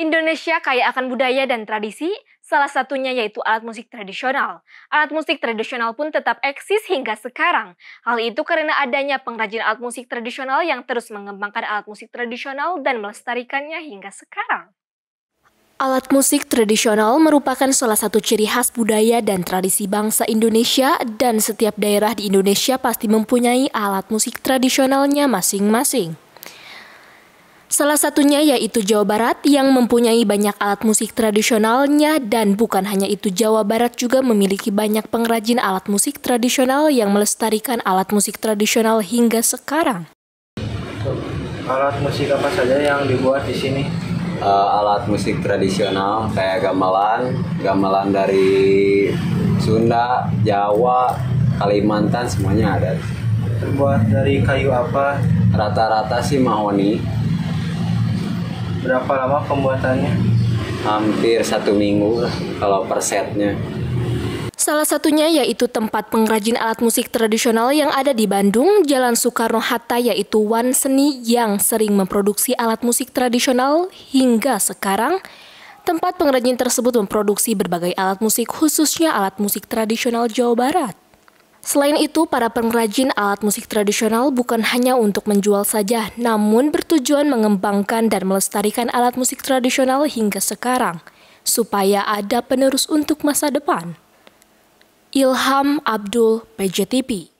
Indonesia kaya akan budaya dan tradisi, salah satunya yaitu alat musik tradisional. Alat musik tradisional pun tetap eksis hingga sekarang. Hal itu karena adanya pengrajin alat musik tradisional yang terus mengembangkan alat musik tradisional dan melestarikannya hingga sekarang. Alat musik tradisional merupakan salah satu ciri khas budaya dan tradisi bangsa Indonesia dan setiap daerah di Indonesia pasti mempunyai alat musik tradisionalnya masing-masing. Salah satunya yaitu Jawa Barat yang mempunyai banyak alat musik tradisionalnya dan bukan hanya itu Jawa Barat juga memiliki banyak pengrajin alat musik tradisional yang melestarikan alat musik tradisional hingga sekarang. Alat musik apa saja yang dibuat di sini? Uh, alat musik tradisional kayak gamelan, gamelan dari Sunda, Jawa, Kalimantan semuanya ada. Terbuat dari kayu apa? Rata-rata sih mahoni Berapa lama pembuatannya? Hampir satu minggu kalau per setnya. Salah satunya yaitu tempat pengrajin alat musik tradisional yang ada di Bandung, Jalan Soekarno-Hatta yaitu Wan Seni yang sering memproduksi alat musik tradisional hingga sekarang. Tempat pengrajin tersebut memproduksi berbagai alat musik khususnya alat musik tradisional Jawa Barat. Selain itu, para pengrajin alat musik tradisional bukan hanya untuk menjual saja, namun bertujuan mengembangkan dan melestarikan alat musik tradisional hingga sekarang, supaya ada penerus untuk masa depan. Ilham Abdul, PJTP